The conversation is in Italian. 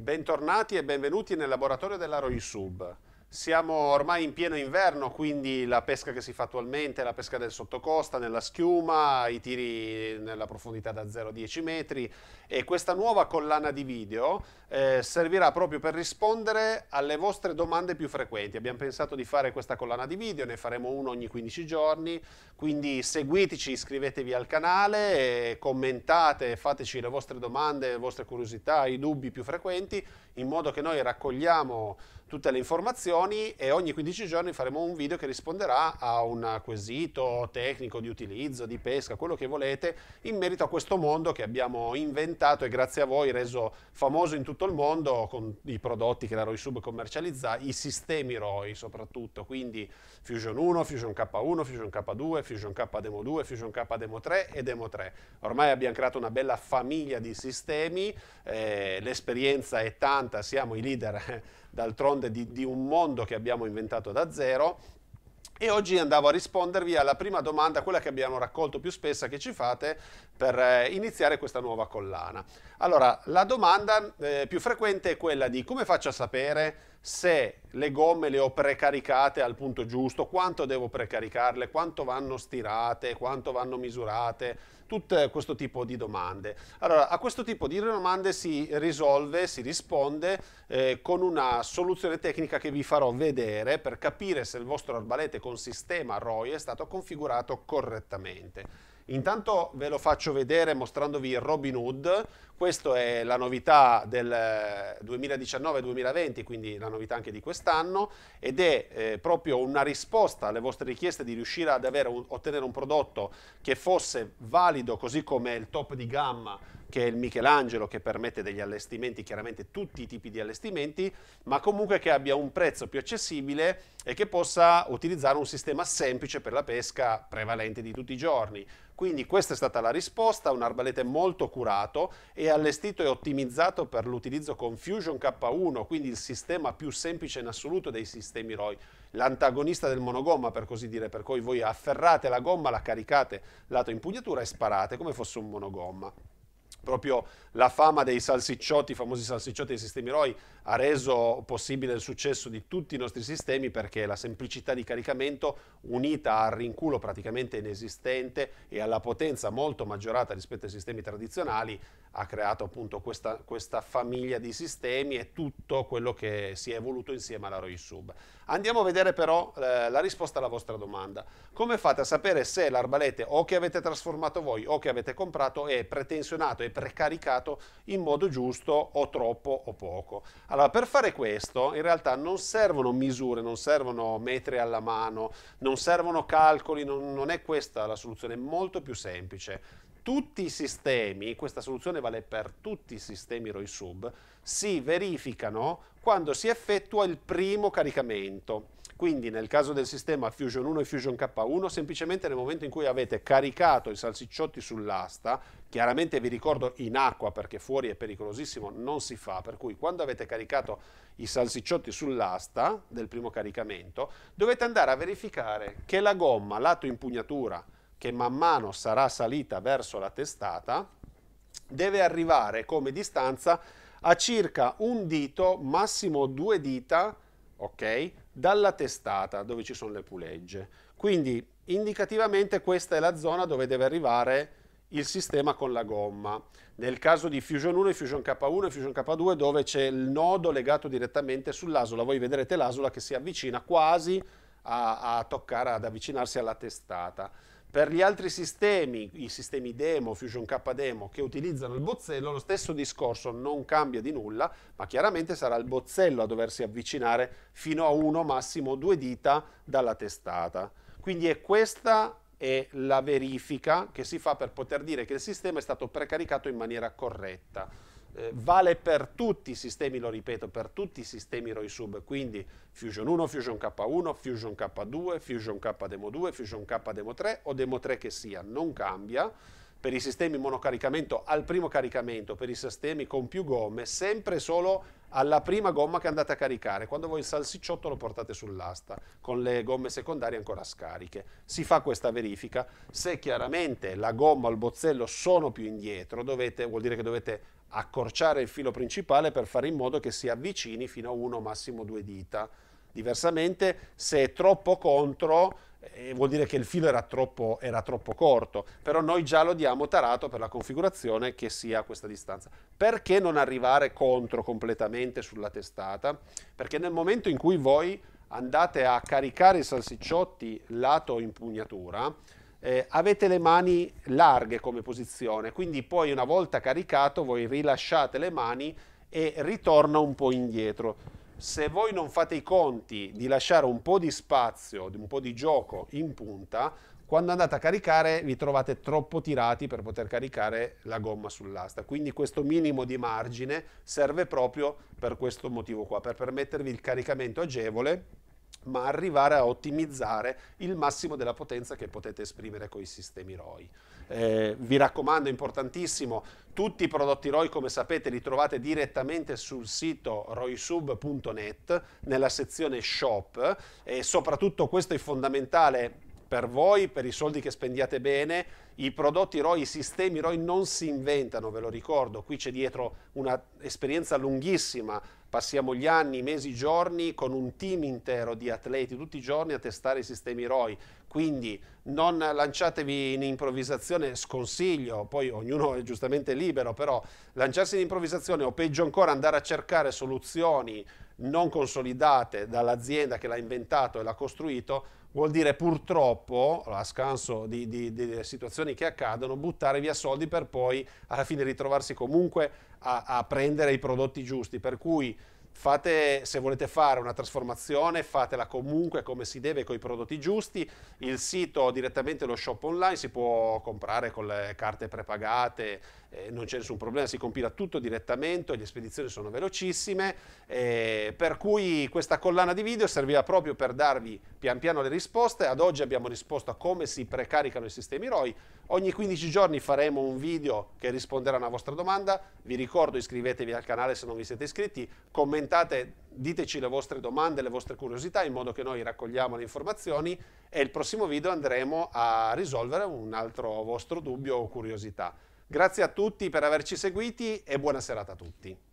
Bentornati e benvenuti nel laboratorio della ROISUB. Siamo ormai in pieno inverno, quindi la pesca che si fa attualmente è la pesca del sottocosta, nella schiuma, i tiri nella profondità da 0-10 metri e questa nuova collana di video eh, servirà proprio per rispondere alle vostre domande più frequenti. Abbiamo pensato di fare questa collana di video, ne faremo uno ogni 15 giorni, quindi seguiteci, iscrivetevi al canale, commentate, fateci le vostre domande, le vostre curiosità, i dubbi più frequenti, in modo che noi raccogliamo tutte le informazioni e ogni 15 giorni faremo un video che risponderà a un quesito tecnico di utilizzo, di pesca, quello che volete, in merito a questo mondo che abbiamo inventato e grazie a voi reso famoso in tutto il mondo con i prodotti che la ROI Sub commercializza, i sistemi ROI soprattutto, quindi Fusion 1, Fusion K1, Fusion K2, Fusion K Demo 2, Fusion K Demo 3 e Demo 3. Ormai abbiamo creato una bella famiglia di sistemi, eh, l'esperienza è tanta, siamo i leader eh, d'altronde di, di un mondo che abbiamo inventato da zero, e oggi andavo a rispondervi alla prima domanda, quella che abbiamo raccolto più spesso che ci fate per eh, iniziare questa nuova collana. Allora, la domanda eh, più frequente è quella di come faccio a sapere se le gomme le ho precaricate al punto giusto, quanto devo precaricarle, quanto vanno stirate, quanto vanno misurate, tutto questo tipo di domande. Allora, a questo tipo di domande si risolve, si risponde eh, con una soluzione tecnica che vi farò vedere per capire se il vostro arbalete con sistema ROI è stato configurato correttamente. Intanto ve lo faccio vedere mostrandovi Robin Hood, questa è la novità del 2019-2020, eh, quindi la novità anche di quest'anno, ed è eh, proprio una risposta alle vostre richieste di riuscire ad un, ottenere un prodotto che fosse valido così come il top di gamma che è il Michelangelo che permette degli allestimenti, chiaramente tutti i tipi di allestimenti, ma comunque che abbia un prezzo più accessibile e che possa utilizzare un sistema semplice per la pesca prevalente di tutti i giorni. Quindi questa è stata la risposta, un arbalete molto curato e allestito e ottimizzato per l'utilizzo con Fusion K1, quindi il sistema più semplice in assoluto dei sistemi ROI, l'antagonista del monogomma per così dire, per cui voi afferrate la gomma, la caricate lato impugnatura e sparate come fosse un monogomma proprio la fama dei salsicciotti, i famosi salsicciotti dei sistemi ROI, ha reso possibile il successo di tutti i nostri sistemi perché la semplicità di caricamento unita al rinculo praticamente inesistente e alla potenza molto maggiorata rispetto ai sistemi tradizionali ha creato appunto questa, questa famiglia di sistemi e tutto quello che si è evoluto insieme alla ROI Sub. Andiamo a vedere però eh, la risposta alla vostra domanda. Come fate a sapere se l'arbalete o che avete trasformato voi o che avete comprato è pretensionato, e precaricato in modo giusto o troppo o poco. Allora, per fare questo in realtà non servono misure, non servono metri alla mano, non servono calcoli, non, non è questa la soluzione, è molto più semplice tutti i sistemi, questa soluzione vale per tutti i sistemi ROI sub, si verificano quando si effettua il primo caricamento. Quindi nel caso del sistema Fusion 1 e Fusion K1, semplicemente nel momento in cui avete caricato i salsicciotti sull'asta, chiaramente vi ricordo in acqua perché fuori è pericolosissimo, non si fa, per cui quando avete caricato i salsicciotti sull'asta del primo caricamento, dovete andare a verificare che la gomma lato impugnatura che man mano sarà salita verso la testata, deve arrivare come distanza a circa un dito, massimo due dita, ok? dalla testata dove ci sono le pulegge. Quindi indicativamente questa è la zona dove deve arrivare il sistema con la gomma. Nel caso di Fusion 1 Fusion K1 e Fusion K2 dove c'è il nodo legato direttamente sull'asola, voi vedrete l'asola che si avvicina quasi a, a toccare, ad avvicinarsi alla testata. Per gli altri sistemi, i sistemi demo, Fusion K demo, che utilizzano il bozzello, lo stesso discorso non cambia di nulla, ma chiaramente sarà il bozzello a doversi avvicinare fino a uno, massimo due dita dalla testata. Quindi è questa è la verifica che si fa per poter dire che il sistema è stato precaricato in maniera corretta eh, vale per tutti i sistemi, lo ripeto, per tutti i sistemi ROI sub, quindi Fusion 1, Fusion K1, Fusion K2, Fusion K Demo 2, Fusion K Demo 3 o Demo 3 che sia, non cambia. Per i sistemi monocaricamento al primo caricamento, per i sistemi con più gomme, sempre solo alla prima gomma che andate a caricare. Quando voi il salsicciotto lo portate sull'asta, con le gomme secondarie ancora scariche. Si fa questa verifica. Se chiaramente la gomma o il bozzello sono più indietro, dovete, vuol dire che dovete accorciare il filo principale per fare in modo che si avvicini fino a uno, massimo due dita. Diversamente, se è troppo contro, eh, vuol dire che il filo era troppo, era troppo corto, però noi già lo diamo tarato per la configurazione che sia a questa distanza. Perché non arrivare contro completamente sulla testata? Perché nel momento in cui voi andate a caricare i salsicciotti lato impugnatura, eh, avete le mani larghe come posizione, quindi poi una volta caricato voi rilasciate le mani e ritorna un po' indietro. Se voi non fate i conti di lasciare un po' di spazio, un po' di gioco in punta, quando andate a caricare vi trovate troppo tirati per poter caricare la gomma sull'asta. Quindi questo minimo di margine serve proprio per questo motivo qua, per permettervi il caricamento agevole ma arrivare a ottimizzare il massimo della potenza che potete esprimere con i sistemi ROI. Eh, vi raccomando, importantissimo, tutti i prodotti ROI, come sapete, li trovate direttamente sul sito roisub.net nella sezione shop e soprattutto questo è fondamentale per voi, per i soldi che spendiate bene, i prodotti ROI, i sistemi ROI non si inventano, ve lo ricordo, qui c'è dietro un'esperienza lunghissima, passiamo gli anni, i mesi, i giorni con un team intero di atleti tutti i giorni a testare i sistemi ROI, quindi non lanciatevi in improvvisazione, sconsiglio, poi ognuno è giustamente libero, però lanciarsi in improvvisazione o peggio ancora andare a cercare soluzioni non consolidate dall'azienda che l'ha inventato e l'ha costruito, vuol dire purtroppo, a scanso di, di, di, situazioni che accadono, buttare via soldi per poi alla fine ritrovarsi comunque a, a prendere i prodotti giusti. Per cui Fate, se volete fare una trasformazione, fatela comunque come si deve con i prodotti giusti. Il sito direttamente lo shop online si può comprare con le carte prepagate, eh, non c'è nessun problema, si compila tutto direttamente, le spedizioni sono velocissime, eh, per cui questa collana di video serviva proprio per darvi pian piano le risposte. Ad oggi abbiamo risposto a come si precaricano i sistemi ROI. Ogni 15 giorni faremo un video che risponderà a una vostra domanda. Vi ricordo iscrivetevi al canale se non vi siete iscritti, commentate tentate, diteci le vostre domande, le vostre curiosità in modo che noi raccogliamo le informazioni e il prossimo video andremo a risolvere un altro vostro dubbio o curiosità. Grazie a tutti per averci seguiti e buona serata a tutti.